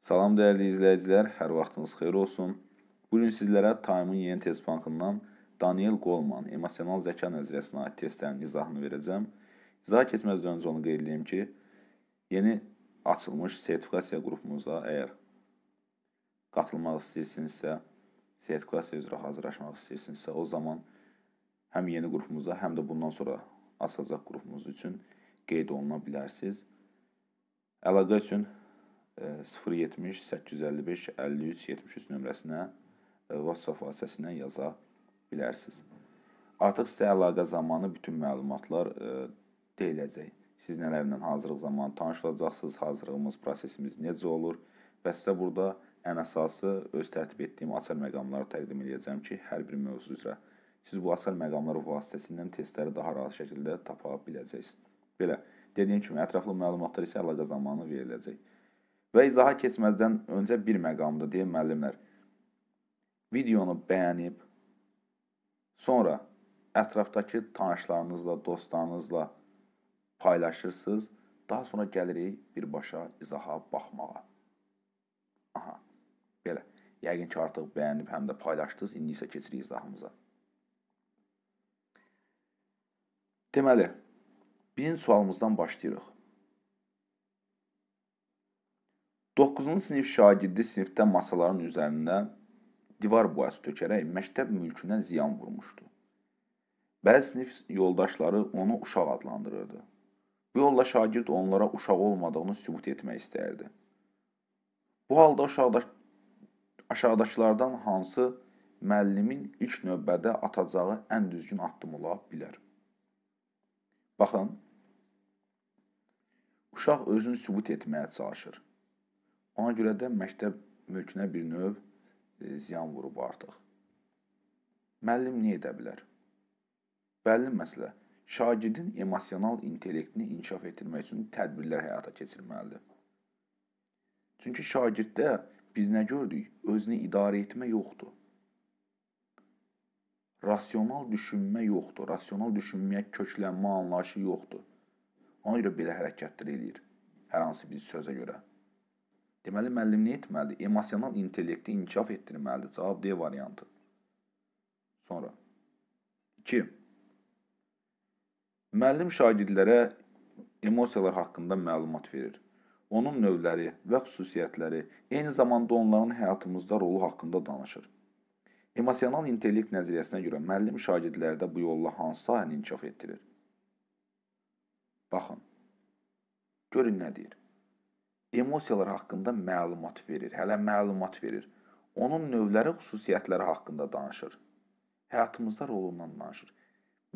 Salam dəyərli izləyicilər, hər vaxtınız xeyir olsun. Bu gün sizlərə Time-ın yeni test bankından Daniel Goleman emosional zəka nəzəriyyəsinə aid testlərin izahını verəcəm. İzaha keçməzdən öncə onu qeyd edeyim ki, yeni açılmış sertifikasiya qrupumuza əgər qatılmaq istəyirsinizsə, sertifikasiya üzrə hazırlaşmaq istəyirsinizsə, o zaman həm yeni qrupumuza, həm də bundan sonra açılacaq qrupumuz üçün qeyd oluna bilərsiniz. Əlaqə üçün 070 855 53 73 nömrəsinə e, WhatsApp vasitəsilə yaza bilərsiniz. Artıq sizə əlaqə zamanı bütün məlumatlar e, deyiləcək. Siz nələrlə hazırlıq zamanı tanışılacaqsınız, hazırlığımız, prosesimiz necə olur və sizə burada ən əsası öz tərtib etdiyim açar məqamları təqdim edəcəm ki, hər bir mövzu üzrə siz bu açar məqamlar vasitəsilə testləri daha rahat şəkildə tapa biləcəksiniz. Belə, dediyim kimi ətraflı məlumatlar isə əlaqə zamanı veriləcək və izaha keçməzdən öncə bir məqamda deyə müəllimlər videonu bəyənib, sonra ətrafdakı tanışlarınızla, dostlarınızla paylaşırsınız, daha sonra gəlirik birbaşa izaha baxmağa. Aha, belə. Yəqin ki, artıq bəyənib həm də paylaşdınız, indi isə keçirik izahımıza. Deməli, birinci sualımızdan başlayırıq. 9-cu sinif şagirdi sinifdə masaların üzərində divar boyası tökərək məktəb mülkünə ziyan vurmuşdu. Bəzi sinif yoldaşları onu uşaq adlandırırdı. Bu yolla şagird onlara uşaq olmadığını sübut etmək istəyirdi. Bu halda uşaqda aşağıdakılardan hansı müəllimin ilk növbədə atacağı ən düzgün addım ola bilər? Baxın, uşaq özünü sübut etməyə çalışır. Ona görə də məktəb mülkünə bir növ e, ziyan vurub artıq. Müəllim nə edə bilər? Bəlli məsələ şagirdin emosional intellektini inkişaf etdirmək üçün tədbirlər həyata keçirməlidir. Çünki şagirddə biz nə gördük? Özünü idarə etmə yoxdur. Rasional düşünmə yoxdur. Rasional düşünməyə köklənmə anlayışı yoxdur. Ona görə belə hərəkətlər eləyir hər hansı bir sözə görə. Deməli, müəllim nə etməli? Emosional intellekti inkişaf etdirməlidir. Cavab D variantı. Sonra 2. Müəllim şagirdlərə emosiyalar haqqında məlumat verir. Onun növləri və xüsusiyyətləri, eyni zamanda onların həyatımızda rolu haqqında danışır. Emosional intellekt nəzəriyyəsinə görə müəllim şagirdlərdə bu yolla hansı sahəni inkişaf etdirir? Baxın. Görün nə deyir emosiyalar haqqında məlumat verir, hələ məlumat verir. Onun növləri, xüsusiyyətləri haqqında danışır. Həyatımızda rolundan danışır.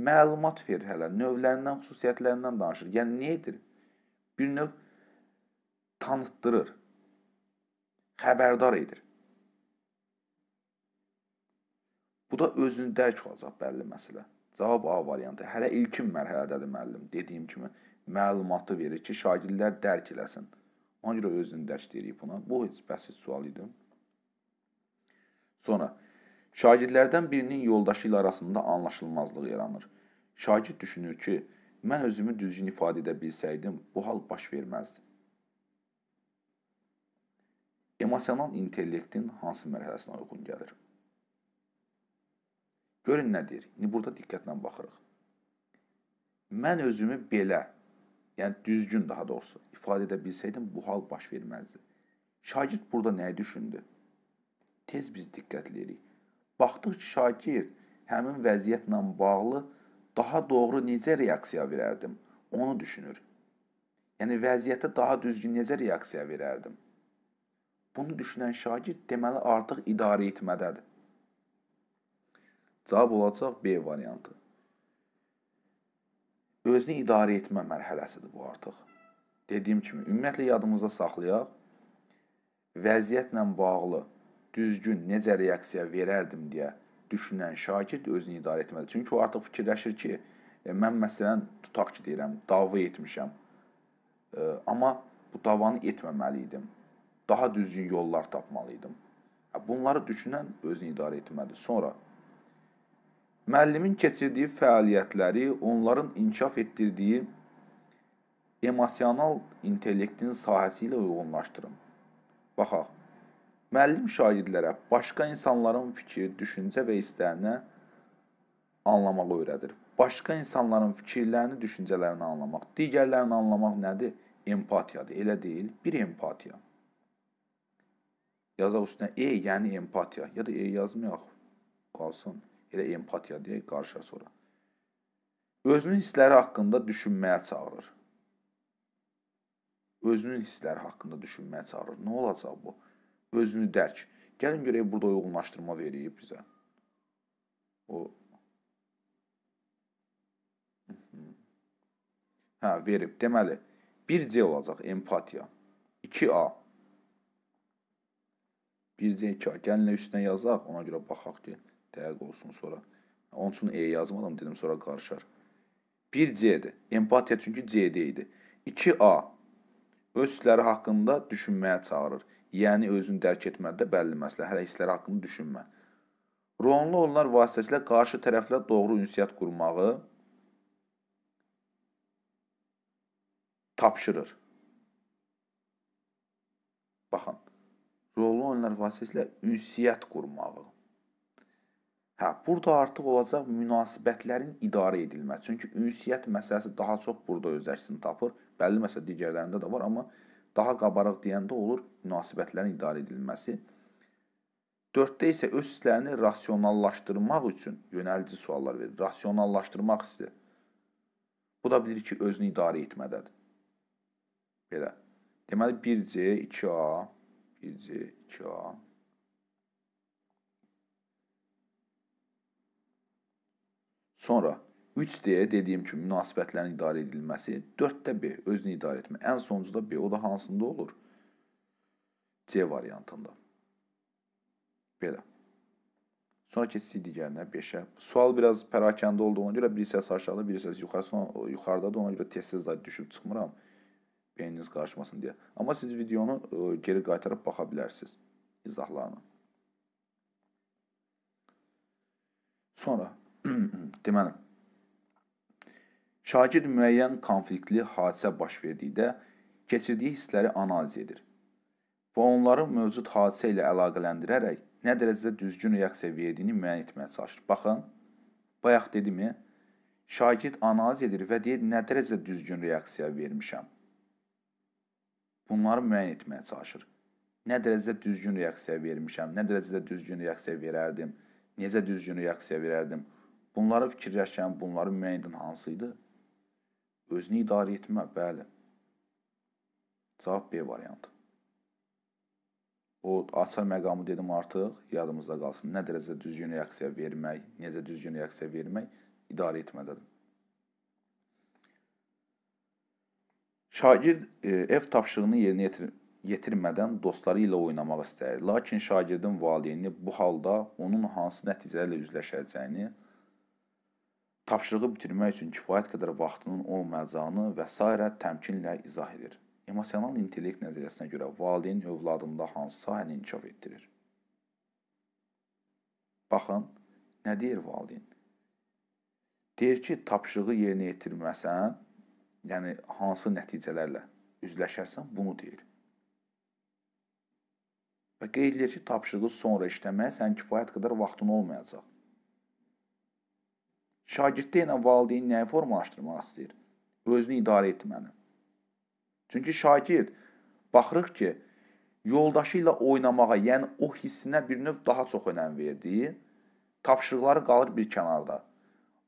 Məlumat verir hələ, növlərindən, xüsusiyyətlərindən danışır. Yəni nə edir? Bir növ tanıtdırır. Xəbərdar edir. Bu da özünü dərk olacaq bəlli məsələ. Cavab A variantı. Hələ ilkin mərhələdədir müəllim. Dediyim kimi, məlumatı verir ki, şagirdlər dərk eləsin. Ona görə özünü dərk edirik buna. Bu heç bəsit sual idi. Sonra şagirdlərdən birinin yoldaşı ilə arasında anlaşılmazlıq yaranır. Şagird düşünür ki, mən özümü düzgün ifadə edə bilsəydim, bu hal baş verməzdi. Emosional intellektin hansı mərhələsinə uyğun gəlir? Görün nə deyir. İndi burada diqqətlə baxırıq. Mən özümü belə yəni düzgün daha doğrusu ifadə edə bilsəydim bu hal baş verməzdi. Şagird burada nəyi düşündü? Tez biz diqqətləyirik. Baxdıq ki, şagird həmin vəziyyətlə bağlı daha doğru necə reaksiya verərdim, onu düşünür. Yəni vəziyyətə daha düzgün necə reaksiya verərdim? Bunu düşünən şagird deməli artıq idarə etmədədir. Cavab olacaq B variantı özünü idarə etmə mərhələsidir bu artıq. Dediyim kimi, ümumiyyətlə yadımızda saxlayaq, vəziyyətlə bağlı düzgün necə reaksiya verərdim deyə düşünən şagird özünü idarə etməlidir. Çünki o artıq fikirləşir ki, e, mən məsələn tutaq ki, deyirəm, dava etmişəm. E, amma bu davanı etməməli idim. Daha düzgün yollar tapmalı idim. Bunları düşünən özünü idarə etməlidir. Sonra müəllimin keçirdiyi fəaliyyətləri, onların inkişaf etdirdiyi emosional intellektin sahəsi ilə uyğunlaşdırın. Baxaq, müəllim şagirdlərə başqa insanların fikir, düşüncə və istərinə anlamağı öyrədir. Başqa insanların fikirlərini, düşüncələrini anlamaq, digərlərini anlamaq nədir? Empatiyadır, elə deyil? Bir empatiya. Yazaq üstünə E, yəni empatiya. Ya da E yazmayaq, qalsın elə empatiya deyə qarışa sonra. Özünün hissləri haqqında düşünməyə çağırır. Özünün hissləri haqqında düşünməyə çağırır. Nə olacaq bu? Özünü dərk. Gəlin görək burada uyğunlaşdırma verib bizə. O Hə, verib. Deməli, 1C olacaq empatiya. 2A 1C 2A. Gəlin üstünə yazaq, ona görə baxaq ki, Dəqiq olsun sonra. Onun üçün E yazmadım, dedim sonra qarışar. 1C-dir. Empatiya çünki C-də idi. 2A. Öz hissləri haqqında düşünməyə çağırır. Yəni, özünü dərk etmədə bəlli məsələ, hələ hissləri haqqında düşünmə. Ruhonlu onlar vasitəsilə qarşı tərəflə doğru ünsiyyət qurmağı tapşırır. Baxın, ruhonlu onlar vasitəsilə ünsiyyət qurmağı. Hə, burada artıq olacaq münasibətlərin idarə edilməsi. Çünki ünsiyyət məsələsi daha çox burada öz əksini tapır. Bəlli məsələ digərlərində də var, amma daha qabarıq deyəndə olur münasibətlərin idarə edilməsi. 4-də isə öz hisslərini rasionallaşdırmaq üçün yönəlici suallar verir. Rasionallaşdırmaq hissi. Bu da bilir ki, özünü idarə etmədədir. Belə. Deməli 1C, 2A, 1C, 2A, Sonra 3D dediyim kimi münasibətlərin idarə edilməsi, 4-də B özünü idarə etmə. Ən sonuncu da B, o da hansında olur? C variantında. Belə. Sonra keçdik digərinə 5-ə. Sual biraz pərakəndə olduğuna görə bir hissəsi aşağıda, bir hissəsi yuxarısına, yuxarıdadır. Ona görə tez-tez də düşüb çıxmıram beyniniz qarışmasın deyə. Amma siz videonu ə, e, geri qaytarıb baxa bilərsiniz izahlarına. Sonra deməli, şagird müəyyən konfliktli hadisə baş verdikdə keçirdiyi hissləri analiz edir və onları mövcud hadisə ilə əlaqələndirərək nə dərəcədə düzgün reaksiya verdiyini müəyyən etməyə çalışır. Baxın, bayaq dedimi, şagird analiz edir və deyir nə dərəcədə düzgün reaksiya vermişəm. Bunları müəyyən etməyə çalışır. Nə dərəcədə düzgün reaksiya vermişəm, nə dərəcədə düzgün reaksiya verərdim, necə düzgün reaksiya verərdim. Bunları fikirləşən, bunları müəyyən edən hansı idi? Özünü idarə etmə, bəli. Cavab B variantı. O açar məqamı dedim artıq, yadımızda qalsın. Nə dərəcədə düzgün reaksiya vermək, necə düzgün reaksiya vermək idarə etmədədir. Şagird ev tapşırığını yerinə yetir yetirmədən dostları ilə oynamaq istəyir. Lakin şagirdin valideyni bu halda onun hansı nəticələrlə üzləşəcəyini tapşırığı bitirmək üçün kifayət qədər vaxtının olmayacağını və s. təmkinlə izah edir. Emosional intellekt nəzəriyyəsinə görə valideyn övladında hansı sahəni inkişaf etdirir? Baxın, nə deyir valideyn? Deyir ki, tapşırığı yerinə yetirməsən, yəni hansı nəticələrlə üzləşərsən, bunu deyir. Və qeyd edir ki, tapşırığı sonra işləmək sən kifayət qədər vaxtın olmayacaq. Şagirddə ilə valideyn nəyi formalaşdırmaq istəyir? Özünü idarə etməni. Çünki şagird baxırıq ki, yoldaşı ilə oynamağa, yəni o hissinə bir növ daha çox önəm verdiyi tapşırıqları qalır bir kənarda.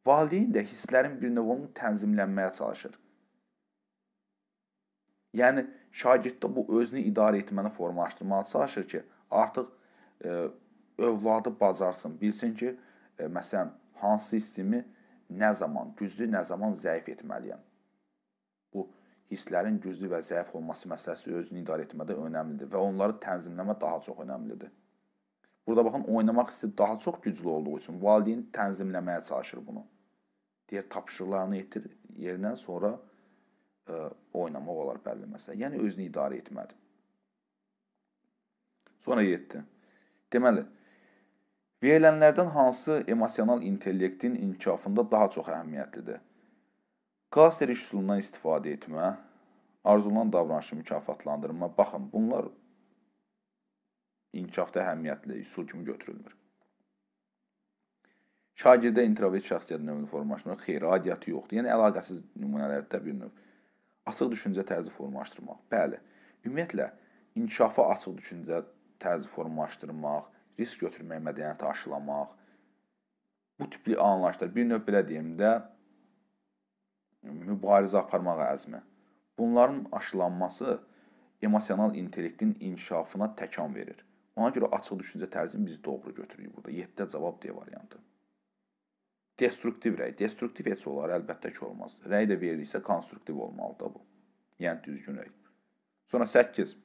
Valideyn də hisslərin bir növünü tənzimlənməyə çalışır. Yəni şagirddə bu özünü idarə etməni formalaşdırmağa çalışır ki, artıq ə, e, övladı bacarsın, bilsin ki, ə, e, məsələn hansı hissimi nə zaman güclü, nə zaman zəif etməliyəm. Bu hisslərin güclü və zəif olması məsələsi özünü idarə etmədə önəmlidir və onları tənzimləmə daha çox önəmlidir. Burada baxın, oynamaq hissi daha çox güclü olduğu üçün valideyn tənzimləməyə çalışır bunu. Deyir, tapşırıqlarını yetir yerinə, sonra ə, e, oynamaq olar bəlli məsələ. Yəni özünü idarə etmədir. Sonra 7. Deməli, Verilənlərdən hansı emosional intellektin inkişafında daha çox əhəmiyyətlidir? Klasteriş üsulundan istifadə etmə, arzulanan davranışı mükafatlandırma, baxın, bunlar inkişafda əhəmiyyətli üsul kimi götürülmür. Şagirdə introvert şəxsiyyət növünün formalaşması xeyir adiyyatı yoxdur. Yəni əlaqəsiz nümunələrdə bir növ açıq düşüncə tərzi formalaşdırmaq. Bəli, ümumiyyətlə inkişafa açıq düşüncə tərzi formalaşdırmaq, risk götürmək mədəniyyəti aşılamaq, bu tipli anlayışlar bir növ belə deyim də mübarizə aparmaq əzmi. Bunların aşılanması emosional intellektin inkişafına təkan verir. Ona görə açıq düşüncə tərzini biz doğru götürürük burada. 7-də cavab D variantı. Destruktiv rəy. Destruktiv heç olar, əlbəttə ki, olmaz. Rəy də verilirsə konstruktiv olmalıdır bu. Yəni düzgün rəy. Sonra 8.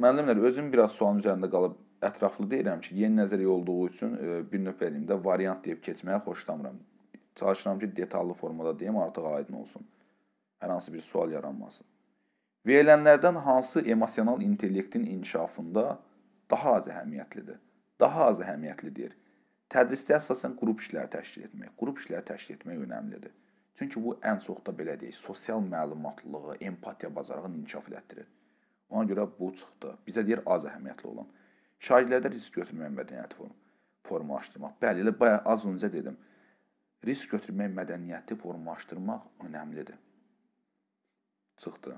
müəllimlər özüm biraz sualın üzərində qalıb ətraflı deyirəm ki, yeni nəzəriyyə olduğu üçün e, bir növ eləyim də variant deyib keçməyə xoşlamıram. Çalışıram ki, detallı formada deyim, artıq aydın olsun. Hər hansı bir sual yaranmasın. Verilənlərdən hansı emosional intellektin inkişafında daha az əhəmiyyətlidir? Daha az əhəmiyyətlidir. Tədrisdə əsasən qrup işləri təşkil etmək, qrup işləri təşkil etmək önəmlidir. Çünki bu ən çox da belə deyək, sosial məlumatlılığı, empatiya bacarığını inkişaf elətdirir. Ona görə bu çıxdı. Bizə deyir az əhəmiyyətli olan. Şagirdlərdə risk götürmək mədəniyyəti form formalaşdırmaq. Bəli, elə bayaq az öncə dedim. Risk götürmək mədəniyyəti formalaşdırmaq önəmlidir. Çıxdı.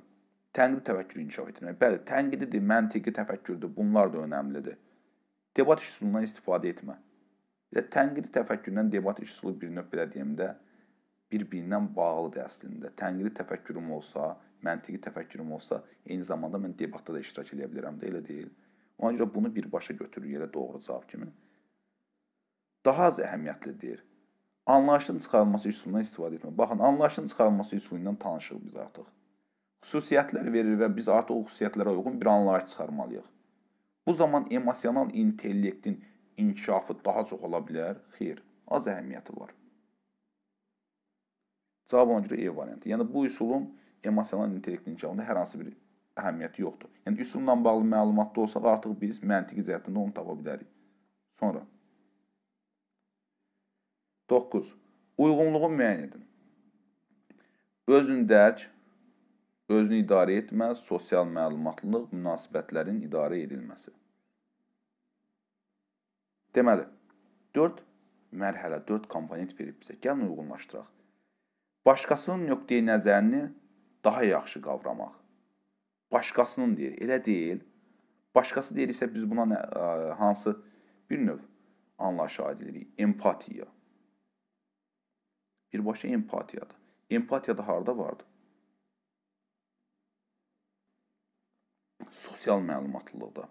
Tənqidi təfəkkür inkişaf etdirmək. Bəli, tənqididir, məntiqi təfəkkürdür. Bunlar da önəmlidir. Debat üsulundan istifadə etmə. Elə tənqidi təfəkkürdən debat üsulu bir növ belə deyim də, bir-birindən bağlıdır əslində. Tənqidi təfəkkürüm olsa, məntiqi təfəkkürüm olsa, eyni zamanda mən debatda da iştirak edə bilərəm də, elə deyil. Ona görə bunu birbaşa götürür yerə doğru cavab kimi. Daha az əhəmiyyətlidir. Anlayışın çıxarılması üsulundan istifadə etmə. Baxın, anlayışın çıxarılması üsulundan tanışıq biz artıq. Xüsusiyyətləri verir və biz artıq o xüsusiyyətlərə uyğun bir anlayış çıxarmalıyıq. Bu zaman emosional intellektin inkişafı daha çox ola bilər. Xeyr, az əhəmiyyəti var. Cavab ona görə E variantı. Yəni bu üsulun emosional intellektin inkişafında hər hansı bir əhəmiyyəti yoxdur. Yəni üsulla bağlı məlumatda olsaq artıq biz məntiqi cəhətdən onu tapa bilərik. Sonra 9. Uyğunluğu müəyyən edin. Özün dərk, özünü idarə etmə, sosial məlumatlılıq, münasibətlərin idarə edilməsi. Deməli, 4 mərhələ, 4 komponent verib bizə. Gəlin uyğunlaşdıraq. Başqasının nöqteyi nəzərini daha yaxşı qavramaq. Başqasının deyir, elə deyil. Başqası deyir isə biz buna nə, ə, hansı bir növ anlaşa aid edirik? Empatiya. Birbaşa empatiyadır. Empatiya da harda vardı? Sosial məlumatlılıqda.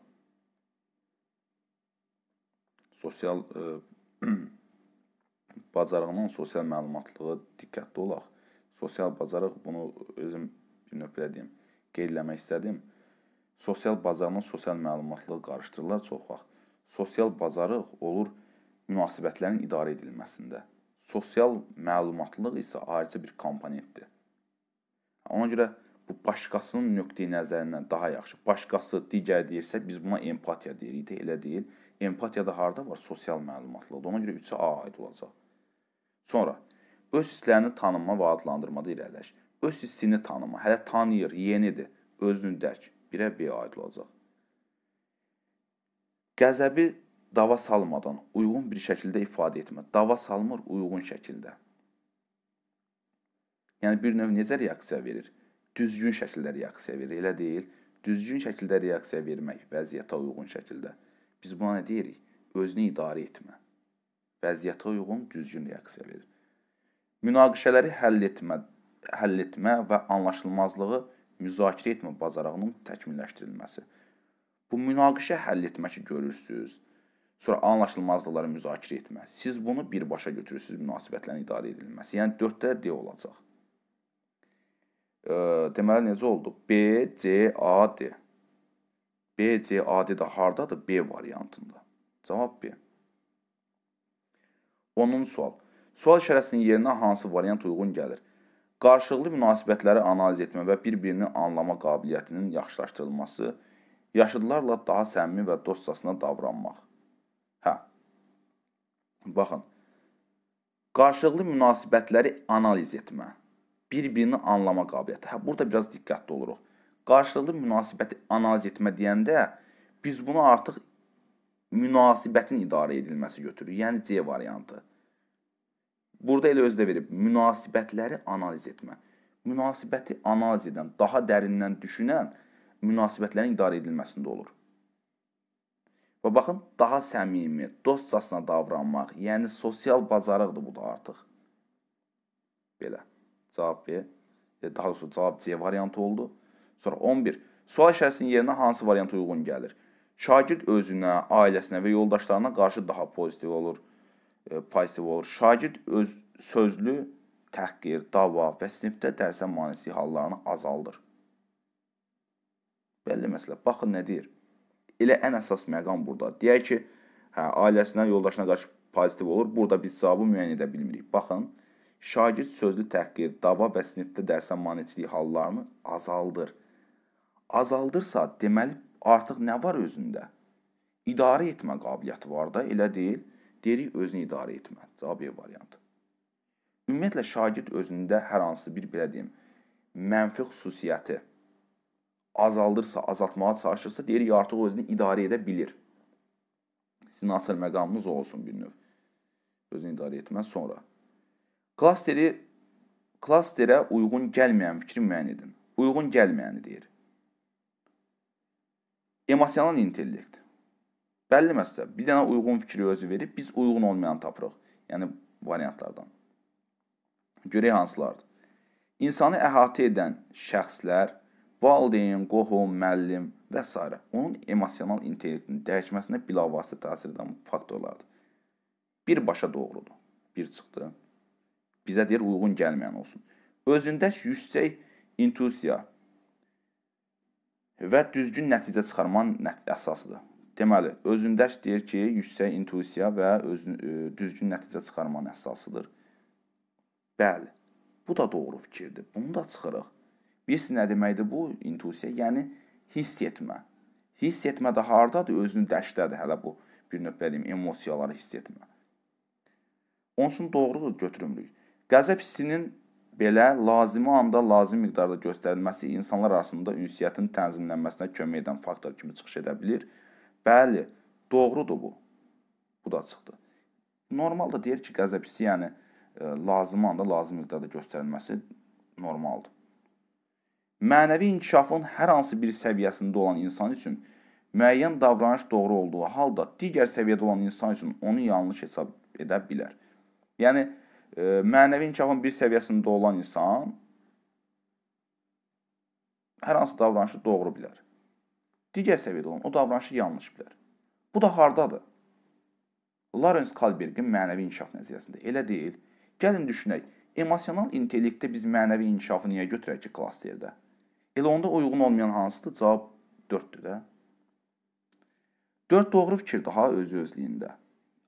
Sosial ə, bacarığının sosial məlumatlığı diqqətli olaq sosial bacarıq bunu özüm bir nöqtədə deyim, qeyd etmək istədim. Sosial bacarıqla sosial məlumatlığı qarışdırırlar çox vaxt. Sosial bacarıq olur münasibətlərin idarə edilməsində. Sosial məlumatlıq isə ayrıca bir komponentdir. Ona görə bu başqasının nöqteyi nəzərindən daha yaxşı. Başqası digər deyirsə, biz buna empatiya deyirik də, elə deyil. Empatiya da harda var? Sosial məlumatlıqda. Ona görə 3-ə A aid olacaq. Sonra öz hisslərini tanınma və adlandırmada irəliləş. Öz hissini tanıma, hələ tanıyır, yenidir, özünü dərk, birə bir aid olacaq. Qəzəbi dava salmadan, uyğun bir şəkildə ifadə etmə. Dava salmır uyğun şəkildə. Yəni bir növ necə reaksiya verir? Düzgün şəkildə reaksiya verir, elə deyil? Düzgün şəkildə reaksiya vermək vəziyyətə uyğun şəkildə. Biz buna nə deyirik? Özünü idarə etmə. Vəziyyətə uyğun düzgün reaksiya verir münaqişələri həll etmə, həll etmə və anlaşılmazlığı müzakirə etmə bacarığının təkmilləşdirilməsi. Bu münaqişə həll etmə ki görürsüz. Sonra anlaşılmazlıqları müzakirə etmə. Siz bunu birbaşa götürürsüz münasibətlərin idarə edilməsi. Yəni 4-də D olacaq. E, deməli necə oldu? B, C, A, D. B, C, A, D də hardadır? B variantında. Cavab B. 10-cu sual. Sual işarəsinin yerinə hansı variant uyğun gəlir? Qarşılıqlı münasibətləri analiz etmə və bir-birini anlama qabiliyyətinin yaxşılaşdırılması, yaşıdlarla daha səmimi və dostcasına davranmaq. Hə. Baxın. Qarşılıqlı münasibətləri analiz etmə, bir-birini anlama qabiliyyəti. Hə, burada biraz diqqətli oluruq. Qarşılıqlı münasibəti analiz etmə deyəndə biz bunu artıq münasibətin idarə edilməsi götürür. Yəni C variantı. Burada elə özdə verib münasibətləri analiz etmə. Münasibəti analiz edən, daha dərindən düşünən münasibətlərin idarə edilməsində olur. Və baxın, daha səmimi, dostcasına davranmaq, yəni sosial bacarıqdır bu da artıq. Belə. Cavab B, e, daha doğrusu cavab C variantı oldu. Sonra 11. Sual işarəsinin yerinə hansı variant uyğun gəlir? Şagird özünə, ailəsinə və yoldaşlarına qarşı daha pozitiv olur E, pozitiv olur. Şagird öz sözlü təhqir, dava və sinifdə dərsə manisi hallarını azaldır. Bəlli məsələ. Baxın nə deyir. Elə ən əsas məqam burada. Deyək ki, hə, ailəsinə, yoldaşına qarşı pozitiv olur. Burada biz cavabı müəyyən edə bilmirik. Baxın, şagird sözlü təhqir, dava və sinifdə dərsə manisliyi hallarını azaldır. Azaldırsa, deməli artıq nə var özündə? İdarə etmə qabiliyyəti var da, elə deyil? Deyirik özünü idarə etmə. Cavab E variantı. Ümumiyyətlə şagird özündə hər hansı bir belə deyim mənfi xüsusiyyəti azaldırsa, azaltmağa çalışırsa, deyirik artıq özünü idarə edə bilir. Sizin asıl məqamınız olsun bir növ. Özünü idarə etmə sonra. Klasteri klasterə uyğun gəlməyən fikri müəyyən edin. Uyğun gəlməyəni deyir. Emosional intellekt. Bəlli məsələ, bir dənə uyğun fikri özü verib, biz uyğun olmayanı tapırıq. Yəni, variantlardan. Görək hansılardır? İnsanı əhatə edən şəxslər, valideyn, qohum, müəllim və s. onun emosional intellektinin dəyişməsinə bilavasitə təsir edən faktorlardır. Birbaşa doğrudur. Bir çıxdı. Bizə deyir, uyğun gəlməyən olsun. Özündə yüksək intuisiya və düzgün nəticə çıxarmanın əsasıdır. Deməli, özündəş deyir ki, yüksək intuisiya və özün, ə, e, düzgün nəticə çıxarmanın əsasıdır. Bəli, bu da doğru fikirdir. Bunu da çıxırıq. Bilirsiniz nə deməkdir bu intuisiya? Yəni hiss etmə. Hiss etmə də hardadır? Özünün dəşdədir hələ bu. Bir növ belə deyim, emosiyaları hiss etmə. Onun üçün doğrudur götürümlük. Qəzəb hissinin belə lazımi anda, lazım miqdarda göstərilməsi insanlar arasında ünsiyyətin tənzimlənməsinə kömək edən faktor kimi çıxış edə bilər Bəli, doğrudur bu. Bu da açıqdır. Normalda deyir ki, qəzəb hissiyəni e, lazım anda, lazım miqdarda göstərilməsi normaldır. Mənəvi inkişafın hər hansı bir səviyyəsində olan insan üçün müəyyən davranış doğru olduğu halda digər səviyyədə olan insan üçün onu yanlış hesab edə bilər. Yəni e, mənəvi inkişafın bir səviyyəsində olan insan hər hansı davranışı doğru bilər digər səviyyədə olan o davranışı yanlış bilər. Bu da hardadır? Lawrence Kalbergin mənəvi inkişaf nəzəriyyəsində elə deyil. Gəlin düşünək, emosional intellektdə biz mənəvi inkişafı niyə götürək ki, klasterdə? Elə onda uyğun olmayan hansıdır? Cavab 4-dür də. 4 doğru fikirdir ha özü özlüyündə.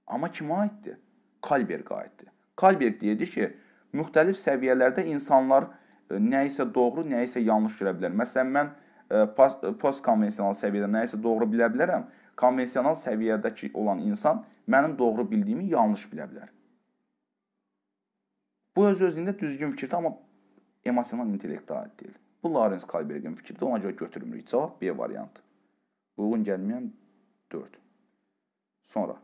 Amma kimə aiddir? Kalbergə aiddir. Kalberg deyirdi ki, müxtəlif səviyyələrdə insanlar e, nə isə doğru, nə isə yanlış görə bilər. Məsələn, mən E, e, post konvensional səviyyədə nəyisə doğru bilə bilərəm. Konvensional səviyyədəki olan insan mənim doğru bildiyimi yanlış bilə bilər. Bu öz-özlüyündə düzgün fikirdir, amma emosional intellektə aid deyil. Bu Lawrence Kalbergin fikridir, ona görə götürmürük. Cavab B variantı. Uyğun gəlməyən 4. Sonra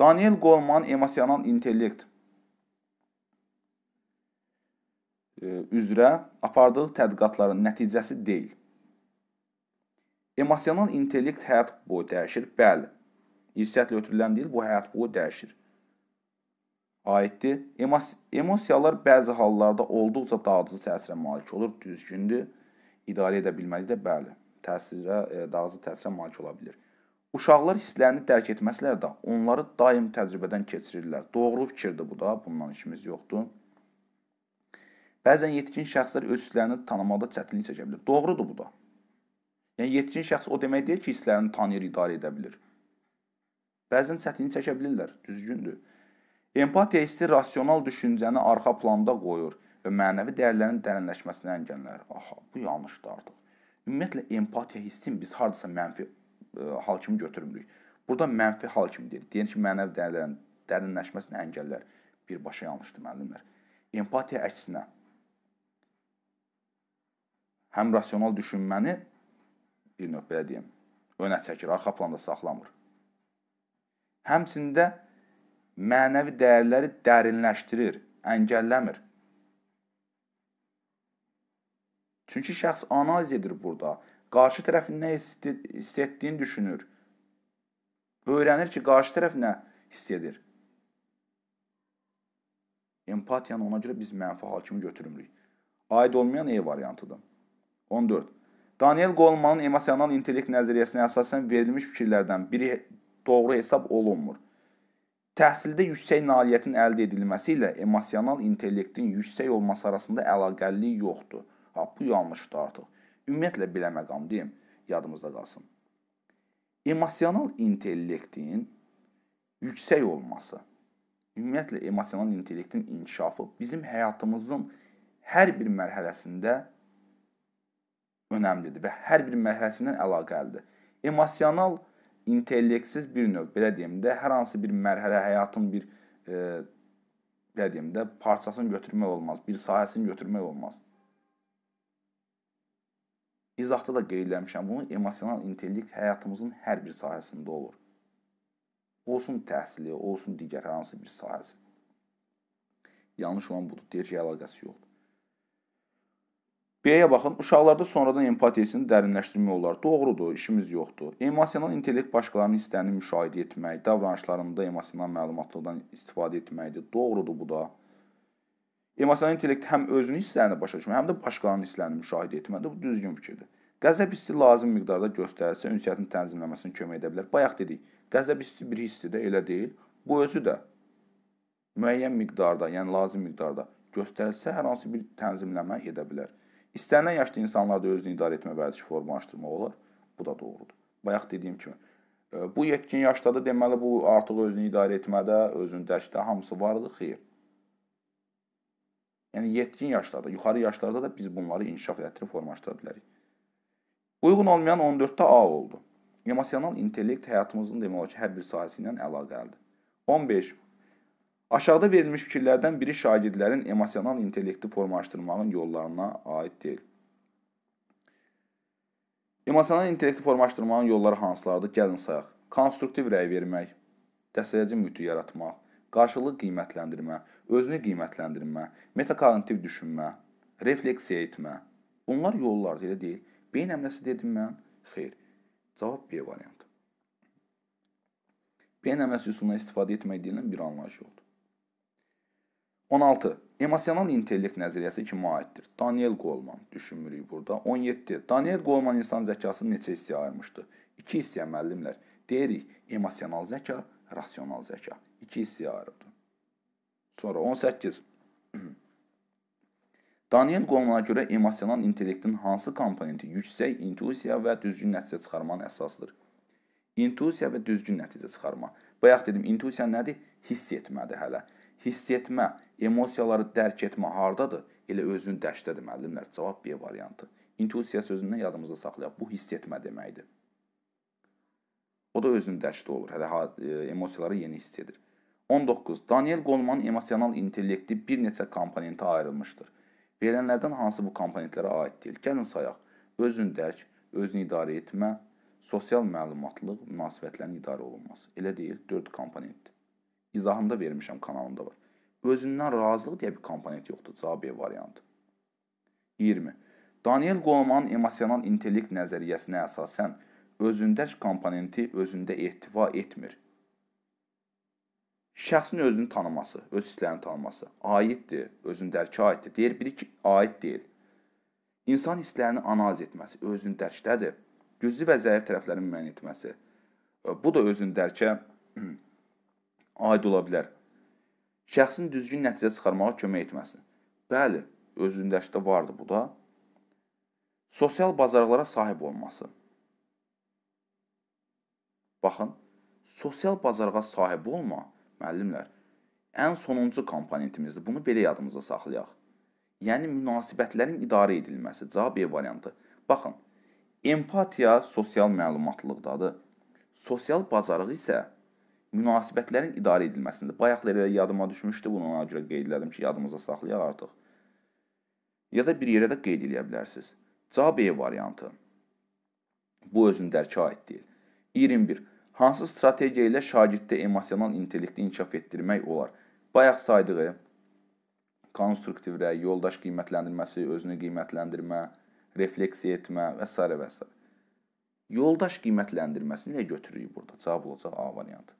Daniel Goleman emosional intellekt e, üzrə apardığı tədqiqatların nəticəsi deyil. Emosional intellekt həyat boyu dəyişir, bəli. İrsiyyətlə ötürülən deyil, bu həyat boyu dəyişir. Aiddir. Emos emosiyalar bəzi hallarda olduqca dağıdıcı təsirə malik olur, düzgündür. İdarə edə bilməli də bəli, təsirə, e, dağıdıcı təsirə malik ola bilər. Uşaqlar hisslərini dərk etməsələr də onları daim təcrübədən keçirirlər. Doğru fikirdir bu da, bundan işimiz yoxdur. Bəzən yetkin şəxslər öz hisslərini tanımada çətinlik çəkə bilər. Doğrudur bu da. Yəni yetkin şəxs o demək deyil ki, hisslərini tanıyır, idarə edə bilir. Bəzən çətinlik çəkə bilirlər, düzgündür. Empatiya hissi rasional düşüncəni arxa planda qoyur və mənəvi dəyərlərin dərənləşməsinə əngəllər. Aha, bu yanlışdır artıq. Ümumiyyətlə empatiya hissini biz hardasa mənfi ə, e, hal kimi götürmürük. Burada mənfi hal kimi deyirik. Deyir ki, mənəvi dəyərlərin dərinləşməsinə əngəllər birbaşa yanlışdır müəllimlər. Empatiya əksinə həm rasional düşünməni bir nöqtədə deyim, önə çəkir, arxa planda saxlamır. Həmçində mənəvi dəyərləri dərinləşdirir, əngəlləmir. Çünki şəxs analiz edir burada. Qarşı tərəfin nə hiss etdiyini düşünür. Öyrənir ki, qarşı tərəf nə hiss edir. Empatiyanı ona görə biz mənfi hakimi götürmürük. Aid olmayan E variantıdır. 14. Daniel Golemanın emosional intellekt nəzəriyyəsinə əsasən verilmiş fikirlərdən biri doğru hesab olunmur. Təhsildə yüksək nailiyyətin əldə edilməsi ilə emosional intellektin yüksək olması arasında əlaqəlilik yoxdur. Ha, bu yanlışdır artıq. Ümumiyyətlə belə məqam deyim, yadımızda qalsın. Emosional intellektin yüksək olması, ümumiyyətlə emosional intellektin inkişafı bizim həyatımızın hər bir mərhələsində önəmlidir və hər bir mərhələsindən əlaqəlidir. Emosional intellektsiz bir növ, belə deyim də, hər hansı bir mərhələ həyatın bir e, belə deyim də, parçasını götürmək olmaz, bir sahəsini götürmək olmaz. İzahda da qeyd eləmişəm bunu, emosional intellekt həyatımızın hər bir sahəsində olur. Olsun təhsili, olsun digər hər hansı bir sahəsi. Yanlış olan budur, deyir ki, əlaqəsi yoxdur. B-yə baxın. Uşaqlarda sonradan empatiyasını dərinləşdirmək olar. Doğrudur, işimiz yoxdur. Emosional intellekt başqalarının hisslərini müşahidə etmək, davranışlarında emosional məlumatlardan istifadə etməkdir. Doğrudur bu da. Emosional intellekt həm özünün hisslərini başa düşmək, həm də başqalarının hisslərini müşahidə etməkdir. Bu düzgün fikirdir. Qəzəb hissi lazım miqdarda göstərilsə, ünsiyyətin tənzimləməsinə kömək edə bilər. Bayaq dedik, qəzəb hissi bir hissidir də, elə deyil. Bu özü də müəyyən miqdarda, yəni lazım miqdarda göstərilsə, hər hansı bir tənzimləmə edə bilər. İstənilən yaşda insanlarda özünü idarə etmə vərdişi formalaşdırmaq olar. Bu da doğrudur. Bayaq dediyim kimi e, bu yetkin yaşda da deməli bu artıq özünü idarə etmədə, özünü dərkdə hamısı vardı, xeyr. Yəni yetkin yaşlarda, yuxarı yaşlarda da biz bunları inkişaf elətdirib formalaşdıra bilərik. Uyğun olmayan 14-də A oldu. Emosional intellekt həyatımızın demək olar ki, hər bir sahəsi ilə əlaqəlidir. 15 Aşağıda verilmiş fikirlərdən biri şagirdlərin emosional intellekti formalaşdırmağın yollarına aid deyil. Emosional intellekti formalaşdırmanın yolları hansılardır? Gəlin sayaq. Konstruktiv rəy vermək, dəstələyici mühiti yaratmaq, qarşılıq qiymətləndirmə, özünü qiymətləndirmə, metakognitiv düşünmə, refleksiya etmə. Bunlar yollardır, elə deyil. Beyin əmləsi dedim mən? Xeyr. Cavab B variantı. Beyin əməliyyatı üsulundan istifadə etmək deyilən bir anlayış oldu. 16. Emosional intellekt nəzəriyyəsi kimi aiddir. Daniel Goleman düşünmürük burada. 17. Daniel Goleman insan zəkasını neçə hissəyə ayırmışdı? 2 hissəyə müəllimlər. Deyirik, emosional zəka, rasional zəka. 2 hissəyə ayırıbdı. Sonra 18. Daniel Golemana görə emosional intellektin hansı komponenti yüksək intuisiya və düzgün nəticə çıxarmanın əsasıdır? İntuisiya və düzgün nəticə çıxarma. Bayaq dedim, intuisiya nədir? Hiss etmədir hələ. Hiss etmə Emosiyaları dərk etmə hardadır? Elə özün dəşdədir müəllimlər. Cavab B variantı. İntuisiya sözündən yadımızda saxlayaq. Bu hiss etmə deməkdir. O da özün dəşdə olur. Hələ e, emosiyaları yeni hiss edir. 19. Daniel Goleman emosional intellekti bir neçə komponentə ayrılmışdır. Verilənlərdən hansı bu komponentlərə aid deyil? Gəlin sayaq. Özün dərk, özünü idarə etmə, sosial məlumatlıq, münasibətlərin idarə olunması. Elə deyil, 4 komponentdir. İzahında vermişəm, kanalımda var. Özündən razılıq deyə bir komponent yoxdur. Cavab B variantı. 20. Daniel Goleman emosional intellekt nəzəriyyəsinə əsasən özündəş komponenti özündə ehtiva etmir. Şəxsin özünü tanıması, öz hisslərini tanıması aiddir, özündərkə aiddir. Deyir biri ki, aid deyil. İnsan hisslərini analiz etməsi özündərkdədir. Güclü və zəif tərəflərini müəyyən etməsi. Bu da özündərkə aid ola bilər şəxsin düzgün nəticə çıxarmağa kömək etməsi. Bəli, özündəşdə vardı bu da. Sosial bacarıqlara sahib olması. Baxın, sosial bacarığa sahib olma, müəllimlər, ən sonuncu komponentimizdir. Bunu belə yadımıza saxlayaq. Yəni münasibətlərin idarə edilməsi, cavab E variantı. Baxın, empatiya sosial məlumatlıqdadır. Sosial bacarıq isə münasibətlərin idarə edilməsində. Bayaq da elə yadıma düşmüşdü, bunu ona görə qeyd elədim ki, yadımıza saxlayaq artıq. Ya da bir yerə də qeyd eləyə bilərsiniz. Cavab E variantı. Bu özün dərkə aid deyil. 21. Hansı strategiya ilə şagirddə emosional intellekti inkişaf etdirmək olar? Bayaq saydığı konstruktiv rəy, yoldaş qiymətləndirməsi, özünü qiymətləndirmə, refleksiya etmə və s. və s. Yoldaş qiymətləndirməsini ilə götürürük burada. Cavab olacaq A variantı.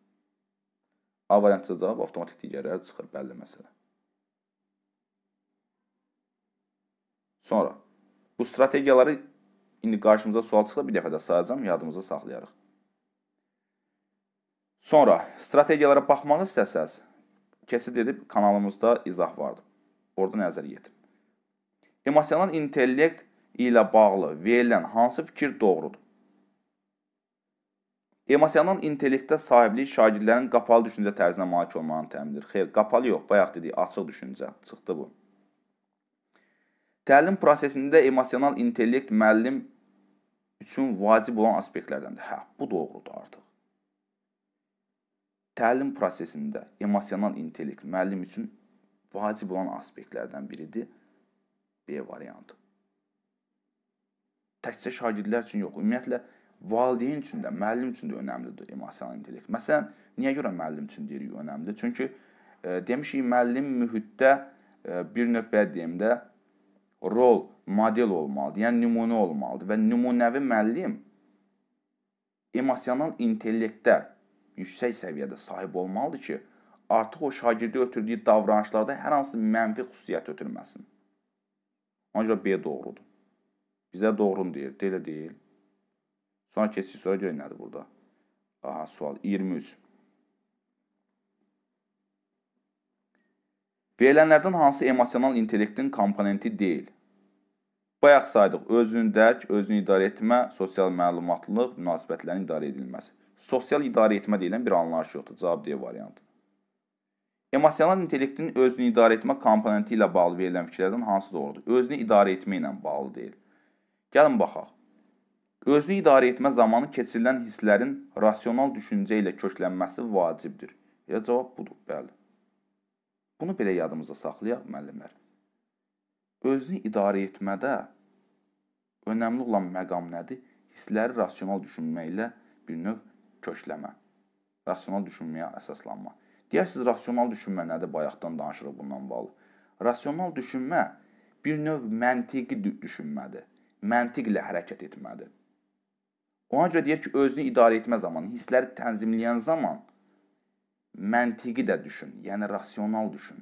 A variantı cavab avtomatik digərləri çıxır, bəlli məsələ. Sonra, bu strategiyaları indi qarşımıza sual çıxır, bir dəfə də sayacam, yadımıza saxlayarıq. Sonra, strategiyalara baxmaq istəsəz, keçid edib kanalımızda izah vardır. Orada nəzər yetirin. Emosional intellekt ilə bağlı verilən hansı fikir doğrudur? Emosional intellektə sahiblik şagirdlərin qapalı düşüncə tərzinə malik olmağını təmin edir. Xeyr, qapalı yox, bayaq dedik, açıq düşüncə çıxdı bu. Təlim prosesində emosional intellekt müəllim üçün vacib olan aspektlərdəndir. Hə, bu doğrudur artıq. Təlim prosesində emosional intellekt müəllim üçün vacib olan aspektlərdən biridir. B variantı. Təkcə şagirdlər üçün yox, ümumiyyətlə valideyn üçün də, müəllim üçün də önəmlidir emosional intellekt. Məsələn, niyə görə müəllim üçün deyirik önəmlidir? Çünki e, demişik müəllim mühitdə e, bir növ belə deyim də rol, model olmalıdır, yəni nümunə olmalıdır və nümunəvi müəllim emosional intellektdə yüksək səviyyədə sahib olmalıdır ki, artıq o şagirdə ötürdüyü davranışlarda hər hansı mənfi xüsusiyyət ötürməsin. Ancaq B doğrudur. Bizə doğrunu deyir, elə deyil. Sonra keçici suala görə nədir burada? Aha, sual 23. Verilənlərdən hansı emosional intellektin komponenti deyil? Bayaq saydıq, özünü dərk, özünü idarə etmə, sosial məlumatlılıq, münasibətlərin idarə edilməsi. Sosial idarə etmə deyilən bir anlayış yoxdur, cavab deyə variantı. Emosional intellektin özünü idarə etmə komponenti ilə bağlı verilən fikirlərdən hansı doğrudur? Özünü idarə etmə ilə bağlı deyil. Gəlin baxaq. Özlü idarəetmə zamanı keçirilən hisslərin rasional düşüncə ilə köklənməsi vacibdir. Ya cavab budur, bəli. Bunu belə yadımıza saxlayaq, müəllimlər. Özünü idarə etmədə önəmli olan məqam nədir? Hissləri rasional düşünməklə bir növ kökləmə. Rasional düşünməyə əsaslanma. Deyərsiniz, rasional düşünmə nədir? Bayaqdan danışırıq bundan bağlı. Rasional düşünmə bir növ məntiqi düşünmədir. Məntiqlə hərəkət etmədir. Ona görə deyir ki, özünü idarə etmə zamanı, hissləri tənzimləyən zaman məntiqi də düşün, yəni rasional düşün.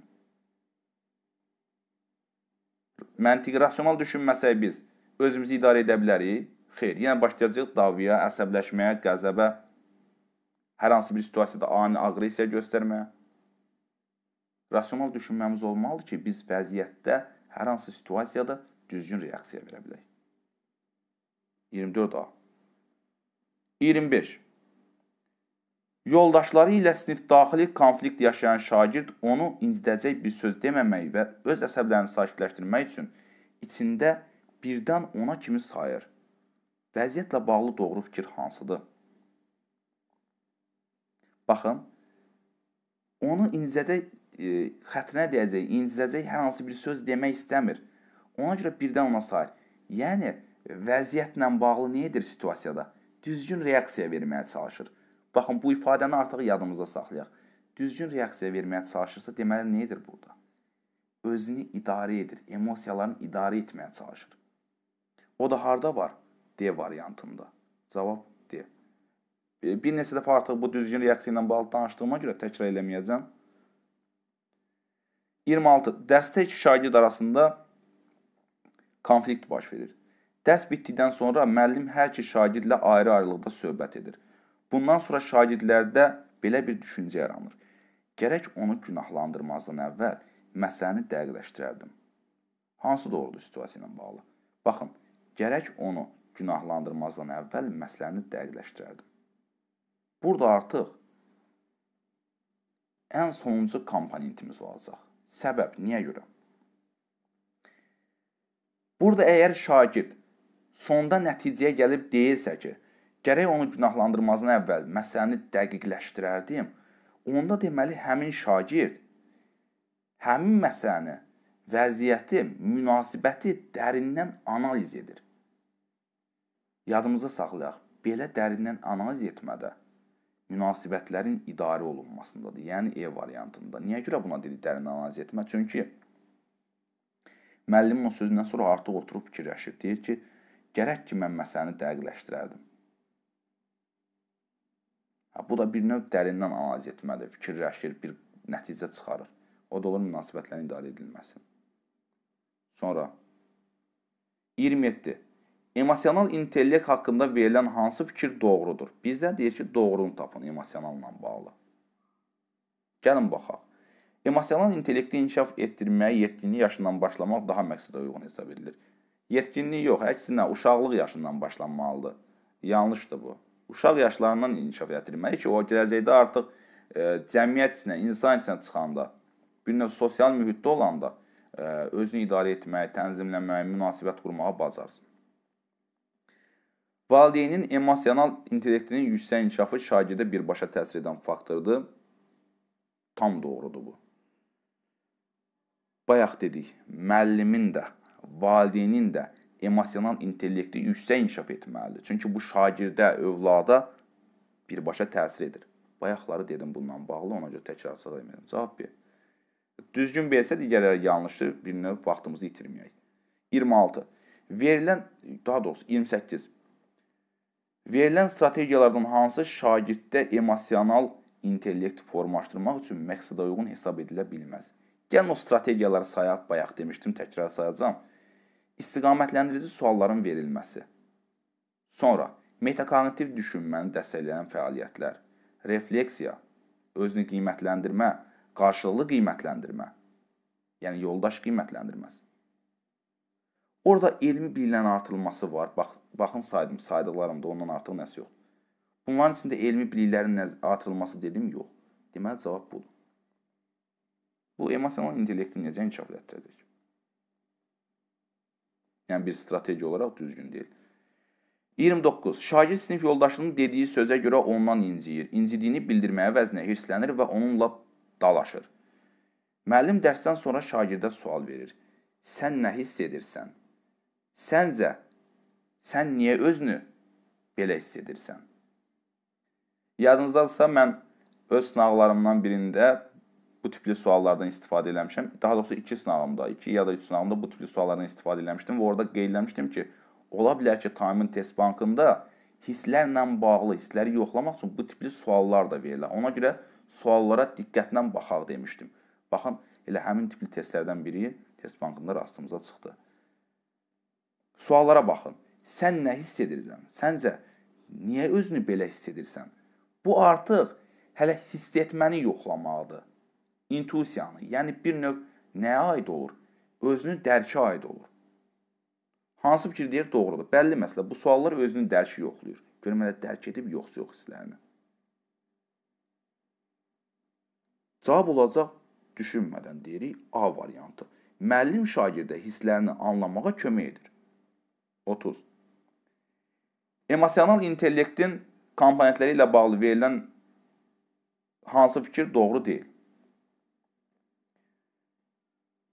Məntiqi rasional düşünməsək biz özümüzü idarə edə bilərik? Xeyr. Yəni başlayacağıq davaya, əsəbləşməyə, qəzəbə, hər hansı bir situasiyada ani aqressiya göstərməyə. Rasional düşünməmiz olmalıdır ki, biz vəziyyətdə hər hansı situasiyada düzgün reaksiya verə bilək. 24A 25. Yoldaşları ilə sinifdaxili konflikt yaşayan şagird onu incitəcək bir söz deməmək və öz əsəblərini sakitləşdirmək üçün içində birdən ona kimi sayır. Vəziyyətlə bağlı doğru fikir hansıdır? Baxın, onu incitəcək e, xətrinə deyəcək, incitəcək hər hansı bir söz demək istəmir. Ona görə birdən ona sayır. Yəni vəziyyətlə bağlı nə edir situasiyada? düzgün reaksiya verməyə çalışır. Baxın, bu ifadəni artıq yadımızda saxlayaq. Düzgün reaksiya verməyə çalışırsa, deməli nə edir burada? Özünü idarə edir, emosiyalarını idarə etməyə çalışır. O da harda var? D variantında. Cavab D. E, bir neçə dəfə artıq bu düzgün reaksiya ilə bağlı danışdığıma görə təkrar eləməyəcəm. 26. Dəstək şagird arasında konflikt baş verir. Dərs bitdikdən sonra müəllim hər iki şagirdlə ayrı-ayrılıqda söhbət edir. Bundan sonra şagirdlərdə belə bir düşüncə yaranır. Gərək onu günahlandırmazdan əvvəl məsələni dəqiqləşdirərdim. Hansı doğrudur situasiya ilə bağlı? Baxın, gərək onu günahlandırmazdan əvvəl məsələni dəqiqləşdirərdim. Burada artıq ən sonuncu komponentimiz olacaq. Səbəb niyə görə? Burada əgər şagird sonda nəticəyə gəlib deyirsə ki, gərək onu günahlandırmazdan əvvəl məsələni dəqiqləşdirərdim. Onda deməli həmin şagird həmin məsələni, vəziyyəti, münasibəti dərindən analiz edir. Yadımıza saxlayaq, belə dərindən analiz etmədə münasibətlərin idarə olunmasındadır. Yəni E variantında. Niyə görə buna dedik dərin analiz etmə? Çünki müəllimin o sözündən sonra artıq oturub fikirləşir. Deyir ki, gərək ki, mən məsələni dəqiqləşdirərdim. Ha, bu da bir növ dərindən analiz etmədir, fikirləşir, bir nəticə çıxarır. O da olur münasibətlərin idarə edilməsi. Sonra 27. Emosional intellekt haqqında verilən hansı fikir doğrudur? Bizdə deyir ki, doğrunu tapın emosionalla bağlı. Gəlin baxaq. Emosional intellekti inkişaf etdirməyə 7-ci yaşından başlamaq daha məqsədə uyğun hesab edilir. Yetkinlik yox, əksinə uşaqlıq yaşından başlanmalıdır. Yanlışdır bu. Uşaq yaşlarından inkişaf gətirilməli ki, o gələcəkdə artıq e, cəmiyyət içinə, insan içinə çıxanda, bir növ sosial mühitdə olanda e, özünü idarə etməyi, tənzimləməyi, münasibət qurmağı bacarsın. Valideynin emosional intellektinin yüksək inkişafı şagirdə birbaşa təsir edən faktordur. Tam doğrudur bu. Bayaq dedik, müəllimin də valideynin də emosional intellekti yüksək inkişaf etməlidir. Çünki bu şagirdə, övlada birbaşa təsir edir. Bayaqları dedim bununla bağlı, ona görə təkrar edəcəm. Cavab B. Düzgün bilsə digərləri yanlışı bir növ vaxtımızı itirməyək. 26. Verilən, daha doğrusu 28. Verilən strategiyalardan hansı şagirddə emosional intellekt formalaşdırmaq üçün məqsədə uyğun hesab edilə bilməz? Gəlin o strategiyaları sayaq, bayaq demişdim, təkrar sayacağam istiqamətləndici sualların verilməsi. Sonra metakognitiv düşünməni dəstəkləyən fəaliyyətlər, refleksiya, özünü qiymətləndirmə, qarşılıqlı qiymətləndirmə, yəni yoldaş qiymətləndirməsi. Orada 20 bildən artırılması var. Bax, baxın saydım, saydıqlarımda ondan artıq nəsə yoxdur. Bunların içində elmi biliklərin artırılması dedim yox. Deməli cavab budur. Bu emosional intellekti necə inkişaf etdirəcək? Yəni bir strateji olaraq düzgün deyil. 29. Şagird sinif yoldaşının dediyi sözə görə ondan inciyir. İncidiyini bildirməyə vəznə hirslənir və onunla dalaşır. Müəllim dərsdən sonra şagirdə sual verir. Sən nə hiss edirsən? Səncə sən niyə özünü belə hiss edirsən? Yadınızdadsa mən öz sınaqlarımdan birində bu tipli suallardan istifadə eləmişəm. Daha doğrusu 2 sınavımda, 2 ya da 3 sınavımda bu tipli suallardan istifadə eləmişdim və orada qeyd eləmişdim ki, ola bilər ki, Time'ın test bankında hisslərlə bağlı, hissləri yoxlamaq üçün bu tipli suallar da verilir. Ona görə suallara diqqətlə baxaq demişdim. Baxın, elə həmin tipli testlərdən biri test bankında rastımıza çıxdı. Suallara baxın. Sən nə hiss edirsən? Səncə niyə özünü belə hiss edirsən? Bu artıq hələ hiss etməni yoxlamaqdır intuisiyanı, yəni bir növ nəyə aid olur? Özünü dərkə aid olur. Hansı fikir deyir doğrudur? Bəlli məsələ, bu suallar özünün dərki yoxlayır. Görməli, dərk edib yoxsa yox hisslərini. Cavab olacaq düşünmədən deyirik A variantı. Müəllim şagirdə hisslərini anlamağa kömək edir. 30. Emosional intellektin komponentləri ilə bağlı verilən hansı fikir doğru deyil?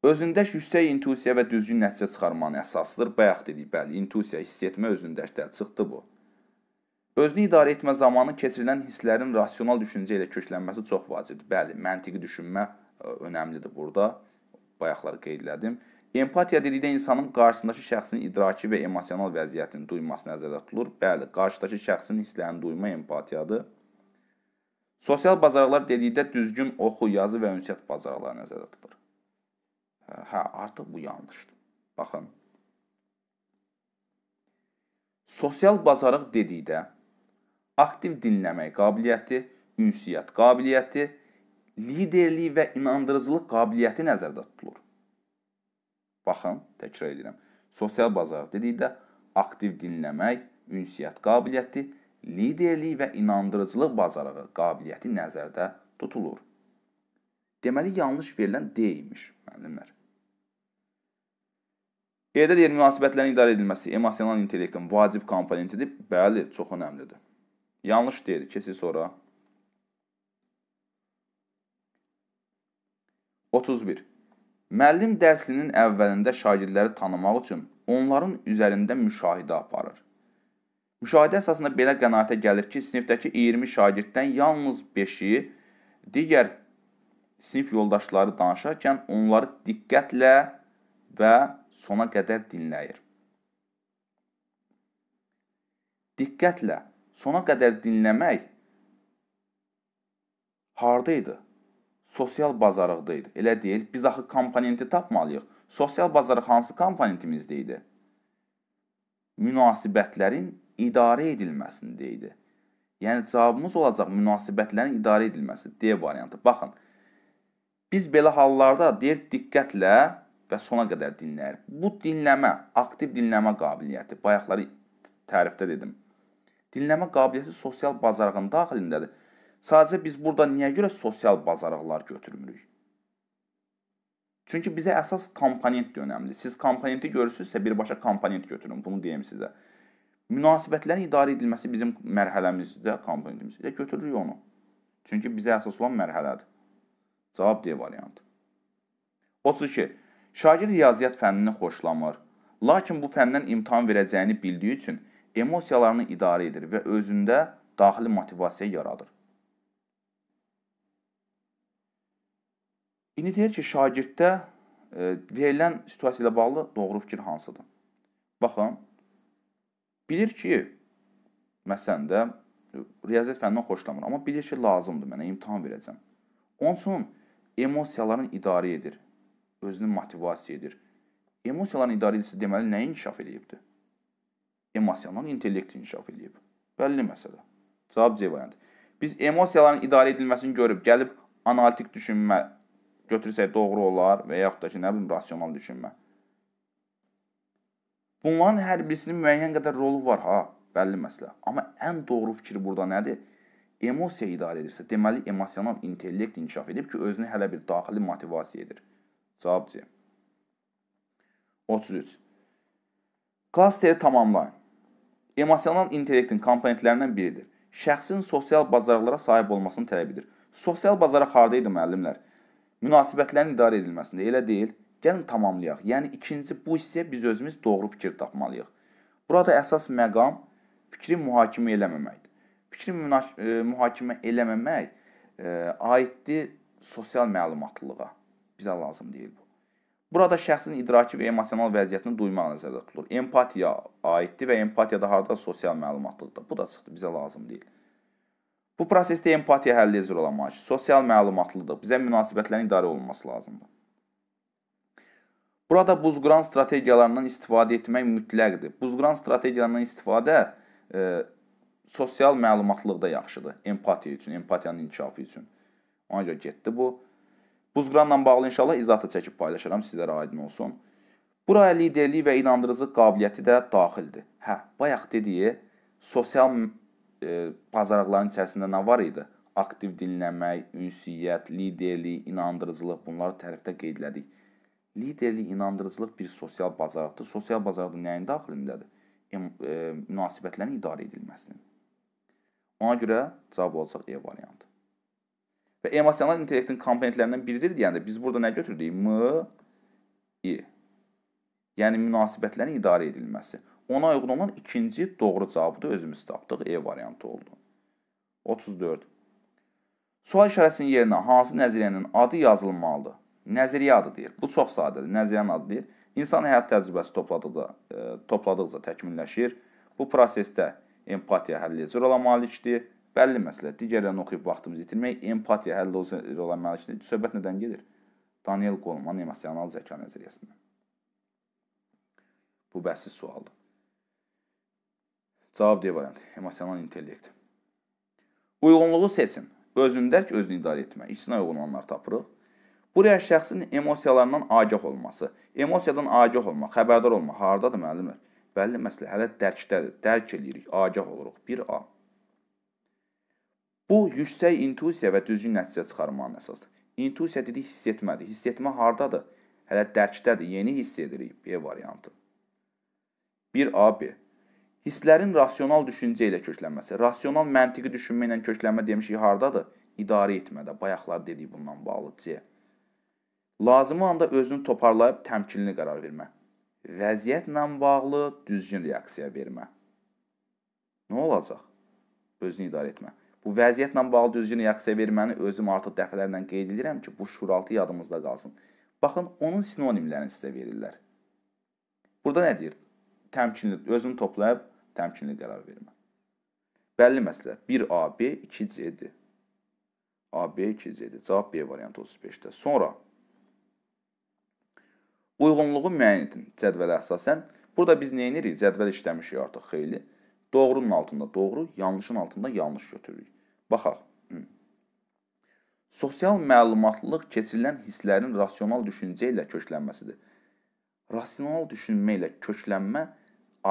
Özündə yüksək intuisiya və düzgün nəticə çıxarmanın əsasıdır. Bayaq dedik, bəli, intuisiya hiss etmə özündədir, çıxdı bu. Özünü idarə etmə zamanı keçirilən hisslərin rasional düşüncə ilə köklənməsi çox vacibdir. Bəli, məntiqi düşünmə e, önəmlidir burada. Bayaqları qeyd elədim. Empatiya dedikdə insanın qarşısındakı şəxsin idraki və emosional vəziyyətini duyması nəzərdə tutulur. Bəli, qarşıdakı şəxsin hisslərini duyma empatiyadır. Sosial bacarıqlar dedikdə düzgün oxu, yazı və ünsiyyət bacarıqları nəzərdə tutulur. Hə, artıq bu yanlışdır. Baxın. Sosial bacarıq dedikdə aktiv dinləmək qabiliyyəti, ünsiyyət qabiliyyəti, liderlik və inandırıcılıq qabiliyyəti nəzərdə tutulur. Baxın, təkrar edirəm. Sosial bacarıq dedikdə aktiv dinləmək, ünsiyyət qabiliyyəti, liderlik və inandırıcılıq bacarığı qabiliyyəti nəzərdə tutulur. Deməli yanlış verilən D imiş, müəllimlər. Yerdə-yer münasibətlərin idarə edilməsi emosional intellektin vacib komponentidir. Bəli, çox önəmlidir. Yanlış deyir, keçir sonra. 31. Müəllim dərslinin əvvəlində şagirdləri tanımaq üçün onların üzərində müşahidə aparır. Müşahidə əsasında belə qənaətə gəlir ki, sinifdəki 20 şagirddən yalnız 5-i digər sinif yoldaşları danışarkən onları diqqətlə və sona qədər dinləyir. Diqqətlə sona qədər dinləmək harda idi? Sosial bacarıqda idi. Elə deyil, biz axı komponenti tapmalıyıq. Sosial bacarıq hansı komponentimizdə idi? Münasibətlərin idarə edilməsində idi. Yəni cavabımız olacaq münasibətlərin idarə edilməsi D variantı. Baxın. Biz belə hallarda deyir diqqətlə və sona qədər dinləyir. Bu dinləmə, aktiv dinləmə qabiliyyəti, bayaqları tərifdə dedim. Dinləmə qabiliyyəti sosial bacarığın daxilindədir. Sadəcə biz burada niyə görə sosial bacarıqlar götürmürük? Çünki bizə əsas komponent də önəmli. Siz komponenti görürsünüzsə, birbaşa komponent götürün, bunu deyim sizə. Münasibətlərin idarə edilməsi bizim mərhələmizdə komponentimiz. Elə götürürük onu. Çünki bizə əsas olan mərhələdir. Cavab D variantı. 32. Şagird riyaziyyat fənnini xoşlamır, lakin bu fəndən imtahan verəcəyini bildiyi üçün emosiyalarını idarə edir və özündə daxili motivasiya yaradır. İndi deyir ki, şagirddə e, verilən situasiya ilə bağlı doğru fikir hansıdır? Baxın, bilir ki, məsələn də riyaziyyat fənnindən xoşlamır, amma bilir ki, lazımdır mənə, imtahan verəcəm. Onun üçün emosiyalarını idarə edir özünü motivasiya edir. Emosiyaların idarəçisi deməli nə inkişaf edibdir? Emosional intellekt inkişaf edib. Bəlli məsələ. Cavab C variantı. Biz emosiyaların idarə edilməsini görüb gəlib analitik düşünmə götürsək doğru olar və yaxud da ki, nə bilim, rasional düşünmə. Bunların hər birisinin müəyyən qədər rolu var ha, bəlli məsələ. Amma ən doğru fikir burada nədir? emosiya idarə edirsə, deməli emosional intellekt inkişaf edib ki, özünü hələ bir daxili motivasiya edir. Cavab C. 33. Klasteri tamamlayın. Emosional intellektin komponentlərindən biridir. Şəxsin sosial bacarıqlara sahib olmasını tələb edir. Sosial bacarıq harda idi müəllimlər? Münasibətlərin idarə edilməsində elə deyil. Gəlin tamamlayaq. Yəni ikinci bu hissəyə biz özümüz doğru fikir tapmalıyıq. Burada əsas məqam fikri mühakimə eləməməkdir. Fikri e, mühakimə eləməmək e, aiddir sosial məlumatlılığa. Bizə lazım deyil bu. Burada şəxsin idraki və emosional vəziyyətini duymaq nəzərdə tutulur. Empatiya aiddir və empatiya da harda sosial məlumatlıqdır. Bu da çıxdı, bizə lazım deyil. Bu prosesdə empatiya həllici rol oynayır. Sosial məlumatlıdır. Bizə münasibətlərin idarə olunması lazımdır. Burada buzquran strategiyalarından istifadə etmək mütləqdir. Buzquran strategiyalarından istifadə e, sosial məlumatlıqda yaxşıdır. Empatiya üçün, empatiyanın inkişafı üçün. Ona görə getdi bu. Buzqıranla bağlı inşallah izah da çəkib paylaşaram, sizlərə aydın olsun. Buraya liderlik və inandırıcı qabiliyyəti də daxildir. Hə, bayaq dediyi sosial e, bacarıqların içərisində nə var idi? Aktiv dinləmək, ünsiyyət, liderlik, inandırıcılıq bunları tərifdə qeydlədik. Liderlik, inandırıcılıq bir sosial bacarıqdır. Sosial bacarıq da nəyin daxilindədir? E, e, münasibətlərin idarə edilməsinin. Ona görə cavab olacaq E variantı. Və emosional intellektin komponentlərindən biridir deyəndə biz burada nə götürdük? M, I. Yəni münasibətlərin idarə edilməsi. Ona uyğun olan ikinci doğru cavabı da özümüz tapdıq. E variantı oldu. 34. Sual işarəsinin yerinə hansı nəzəriyyənin adı yazılmalıdır? Nəzəriyyə adı deyir. Bu çox sadədir. Nəzəriyyənin adı deyir. İnsan həyat təcrübəsi topladıqca, e, topladıqca təkmilləşir. Bu prosesdə empatiya həll edici rola malikdir. Bəlli məsələ, digərlərini oxuyub vaxtımızı itirmək, empatiya həll olan məlikdir. Söhbət nədən gedir? Daniel Goleman emosional zəka nəzəriyyəsindən. Bu bəhsiz sualdır. Cavab D variantı, emosional intellekt. Uyğunluğu seçin. Özündək özünü idarə etmə. İçsinə uyğun olanlar tapırıq. Buraya şəxsin emosiyalarından agah olması, emosiyadan agah olmaq, xəbərdar olmaq hardadır müəllimlər? Bəlli məsələ hələ dərkdədir. Dərk eləyirik, agah oluruq. 1A. Bu, yüksək intuisiya və düzgün nəticə çıxarmağın əsasıdır. İntuisiya dedik hiss etmədir. Hiss etmə hardadır? Hələ dərkdədir, yeni hiss edirik B variantı. 1AB. Hisslərin rasional düşüncə ilə köklənməsi. Rasional məntiqi düşünmə ilə köklənmə demişik hardadır? İdarə etmədə. Bayaqlar dedik bundan bağlı C. Lazımi anda özünü toparlayıb təmkinli qərar vermə. Vəziyyətlə bağlı düzgün reaksiya vermə. Nə olacaq? Özünü idarə etmə. Bu vəziyyətlə bağlı düzgün reaksiya verməni özüm artıq dəfələrlə qeyd edirəm ki, bu şuraltı yadımızda qalsın. Baxın, onun sinonimlərini sizə verirlər. Burada nə deyir? Təmkinli, özünü toplayıb təmkinli qərar vermə. Bəlli məsələ 1AB, 2CD. AB, 2CD. Cavab B variantı 35-də. Sonra uyğunluğu müəyyən edin cədvələ əsasən. Burada biz nə edirik? Cədvəl işləmişik artıq xeyli. Doğrunun altında doğru, yanlışın altında yanlış götürürük. Baxaq. Sosial məlumatlılıq keçirilən hisslərin rasional düşüncə ilə köklənməsidir. Rasional düşünmə ilə köklənmə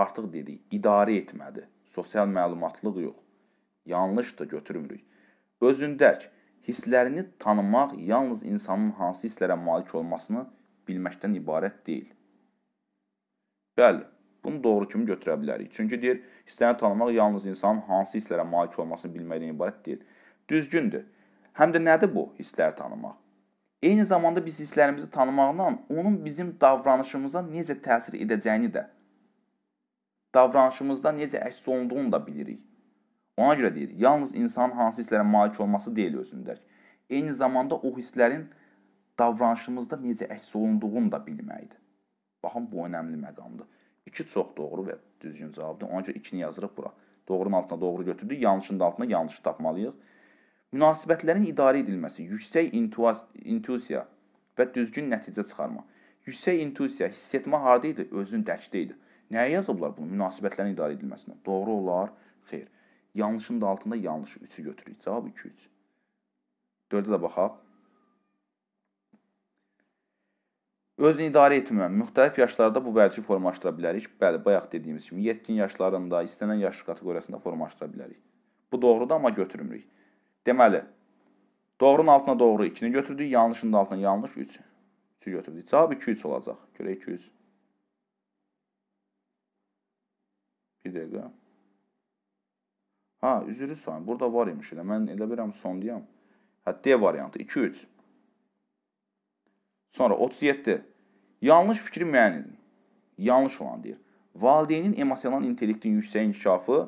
artıq dedik, idarə etmədir. Sosial məlumatlılıq yox. Yanlış da götürmürük. Özündək hisslərini tanımaq yalnız insanın hansı hisslərə malik olmasını bilməkdən ibarət deyil. Bəli, Bunu doğru kimi götürə bilərik. Çünki deyir, hisslərini tanımaq yalnız insanın hansı hisslərə malik olmasını bilməkdən ibarət deyil. Düzgündür. Həm də nədir bu hissləri tanımaq? Eyni zamanda biz hisslərimizi tanımaqla onun bizim davranışımıza necə təsir edəcəyini də, davranışımızda necə əks olunduğunu da bilirik. Ona görə deyir, yalnız insanın hansı hisslərə malik olması deyil özündək. Eyni zamanda o hisslərin davranışımızda necə əks olunduğunu da bilməkdir. Baxın, bu önəmli məqamdır. 2 çox doğru və düzgün cavabdır. Ona görə 2-ni yazırıq bura. Doğrunun altına doğru götürdük, yanlışın da altına yanlışı tapmalıyıq. Münasibətlərin idarə edilməsi, yüksək intuisiya və düzgün nəticə çıxarma. Yüksək intuisiya, hiss etmə harda idi? Özün dərkdə idi. Nəyə yazıblar bunu? Münasibətlərin idarə edilməsinə. Doğru olar? Xeyr. Yanlışın da altında yanlış 3-ü götürürük. Cavab 2-3. 4-ə də baxaq. Özünü idarə etmə. Müxtəlif yaşlarda bu vərdişi formalaşdıra bilərik. Bəli, bayaq dediyimiz kimi yetkin yaşlarında, istənilən yaş kateqoriyasında formalaşdıra bilərik. Bu doğrudur, amma götürmürük. Deməli, doğrunun altına doğru 2-ni götürdük, yanlışın da altına yanlış 3. 3-ü götürdük. Cavab 2-3 olacaq. Görək 2-3. Bir dəqiqə. Ha, üzrü sayın. Burada var imiş elə. Mən elə bilirəm sondayam. Hə, D variantı 2-3. Sonra 37. Yanlış fikri müəyyən edin. Yanlış olan deyir. Valideynin emosional intellektin yüksək inkişafı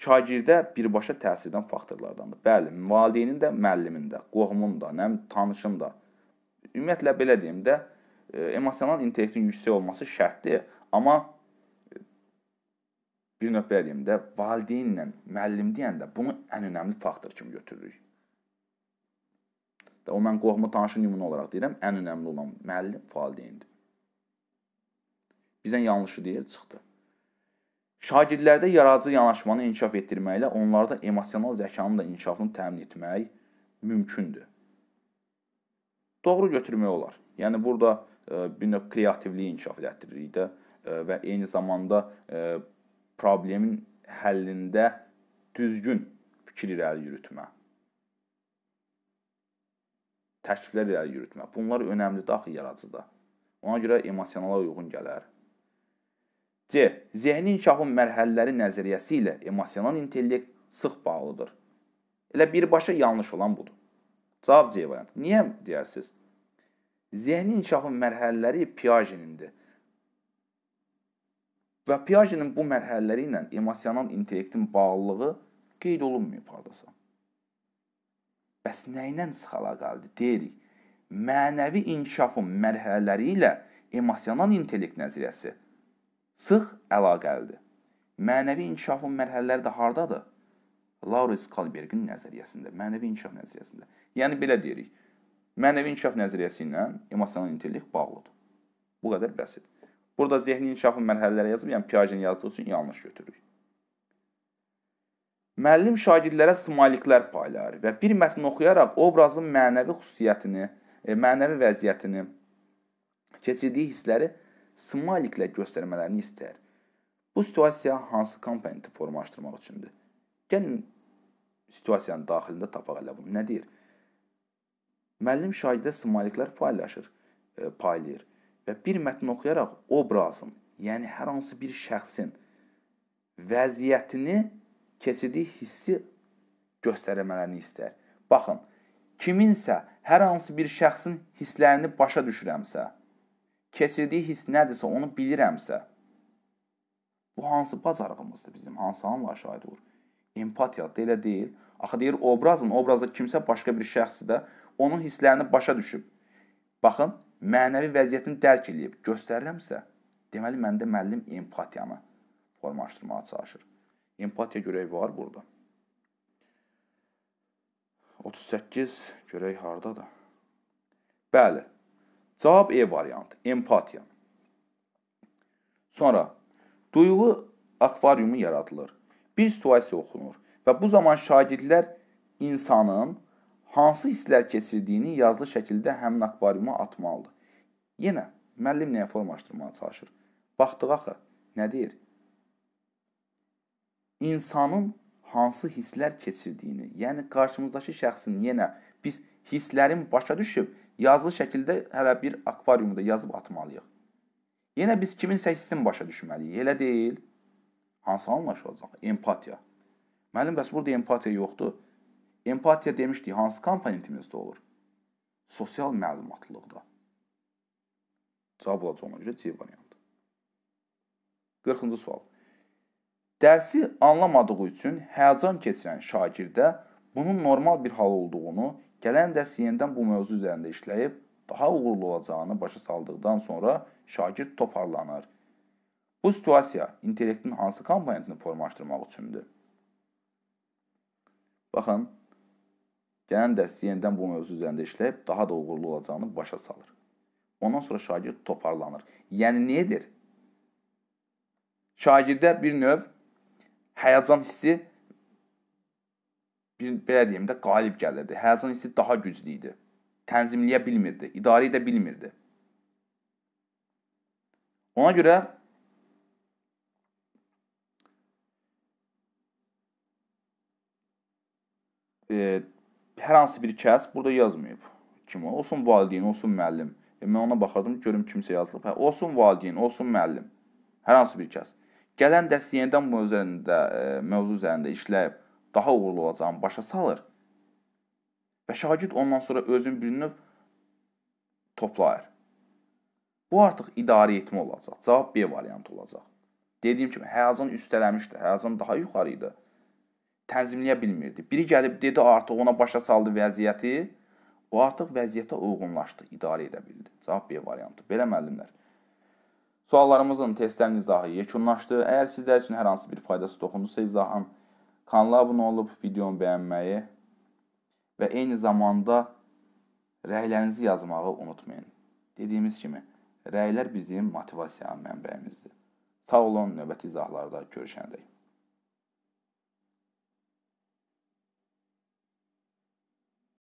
şagirdə birbaşa təsir edən faktorlardandır. Bəli, valideynin də, müəllimin də, qohumun da, nə tanışın da. Ümumiyyətlə belə deyim də, e, emosional intellektin yüksək olması şərtdir, amma e, bir növ belə deyim də, valideynlə müəllim deyəndə bunu ən önəmli faktor kimi götürürük. O mən qorxma tanışın nümunə olaraq deyirəm, ən önəmli olan müəllim valideyndir. Bizdən yanlışı deyir, çıxdı. Şagirdlərdə yaradıcı yanaşmanı inkişaf etdirməklə onlarda emosional zəkanın da inkişafını təmin etmək mümkündür. Doğru götürmək olar. Yəni burada e, bir növ kreativliyi inkişaf etdiririk də e, və eyni zamanda e, problemin həllində düzgün fikir irəli yürütmə təkliflər irəli yürütmək. Bunlar önəmlidir axı yaradıcıda. Ona görə emosionala uyğun gələr. C. Zehni inkişafın mərhələləri nəzəriyyəsi ilə emosional intellekt sıx bağlıdır. Elə birbaşa yanlış olan budur. Cavab C variantı. Niyə deyərsiniz? Zehni inkişafın mərhələləri Piagenindir. Və Piagenin bu mərhələləri ilə emosional intellektin bağlılığı qeyd olunmayıb hardasa. Bəs nəylə sıxalaqaldı deyirik? Mənəvi inkişafın mərhələləri ilə emosional intellekt nəzəriyyəsi sıx əlaqəlidir. Mənəvi inkişafın mərhələləri də hardadır? Laurence Kalbergin nəzəriyyəsində, mənəvi inkişaf nəzəriyyəsində. Yəni belə deyirik. Mənəvi inkişaf nəzəriyyəsi ilə emosional intellekt bağlıdır. Bu qədər bəsit. Burada zehni inkişafın mərhələləri yazıb, yəni Piaget yazdığı üçün yanlış götürürük. Müəllim şagirdlərə smaliklər paylar və bir mətn oxuyaraq obrazın mənəvi xüsusiyyətini, e, mənəvi vəziyyətini, keçirdiyi hissləri smaliklə göstərmələrini istəyir. Bu situasiya hansı komponenti formalaşdırmaq üçündür? Gəlin situasiyanın daxilində tapaq elə bunu. Nə deyir? Müəllim şagirdə smaliklər paylaşır, e, paylayır və bir mətn oxuyaraq obrazın, yəni hər hansı bir şəxsin vəziyyətini keçirdiyi hissi göstərmələrini istər. Baxın, kiminsə hər hansı bir şəxsin hisslərini başa düşürəmsə, keçirdiyi hiss nədirsə onu bilirəmsə, bu hansı bacarığımızdır bizim, hansı anla şahid olur? Empatiya da elə deyil. Axı deyir obrazın, obrazda kimsə başqa bir şəxsi də onun hisslərini başa düşüb. Baxın, mənəvi vəziyyətini dərk eləyib, göstərirəmsə, deməli məndə müəllim empatiyanı formalaşdırmağa çalışır. Empatiya görək var burada. 38 görək hardadır? Bəli. Cavab E variantı, empatiya. Sonra duyğu akvaryumu yaradılır. Bir situasiya oxunur və bu zaman şagirdlər insanın hansı hisslər keçirdiyini yazılı şəkildə həmin akvaryuma atmalıdır. Yenə müəllim nəyə formalaşdırmağa çalışır? Baxdıq axı, nə deyir? insanın hansı hisslər keçirdiyini, yəni qarşımızdakı şəxsin yenə biz hisslərin başa düşüb yazılı şəkildə hələ bir akvariumda yazıb atmalıyıq. Yenə biz kiminsə hissini başa düşməliyik, elə deyil? Hansı anlaşılacaq? Empatiya. Müəllim, bəs burada empatiya yoxdur. Empatiya demişdik, hansı komponentimizdə olur? Sosial məlumatlılıqda. Cavab olacaq ona görə C variantı. 40-cı sual. Dərsi anlamadığı üçün həyəcan keçirən şagirdə bunun normal bir hal olduğunu, gələn dərs yenidən bu mövzu üzərində işləyib daha uğurlu olacağını başa saldıqdan sonra şagird toparlanır. Bu situasiya intellektin hansı komponentini formalaşdırmaq üçündür? Baxın, gələn dərs yenidən bu mövzu üzərində işləyib daha da uğurlu olacağını başa salır. Ondan sonra şagird toparlanır. Yəni nə edir? Şagirdə bir növ həyəcan hissi bir belə deyim də qalib gəlirdi. Həyəcan hissi daha güclü idi. Tənzimləyə bilmirdi, idarə edə bilmirdi. Ona görə e, hər hansı bir kəs burada yazmayıb. Kim o? Olsun valideyn, olsun müəllim. E, mən ona baxardım, görüm kimsə yazılıb. Hə, olsun valideyn, olsun müəllim. Hər hansı bir kəs gələn dərs yenidən e, mövzu üzərində, mövzu üzərində işləyib daha uğurlu olacağını başa salır. Və şagird ondan sonra özünü bir növ toplayır. Bu artıq idarə etmə olacaq. Cavab B variantı olacaq. Dediyim kimi, həyəcan üstələmişdi, həyəcan daha yuxarı idi. Tənzimləyə bilmirdi. Biri gəlib dedi, artıq ona başa saldı vəziyyəti. O artıq vəziyyətə uyğunlaşdı, idarə edə bildi. Cavab B variantı. Belə müəllimlər. Suallarımızın testlərin izahı yekunlaşdı. Əgər sizlər üçün hər hansı bir faydası toxundusa izahın kanala abunə olub videonu bəyənməyi və eyni zamanda rəylərinizi yazmağı unutmayın. Dediyimiz kimi, rəylər bizim motivasiya mənbəyimizdir. Sağ olun, növbəti izahlarda görüşəndə.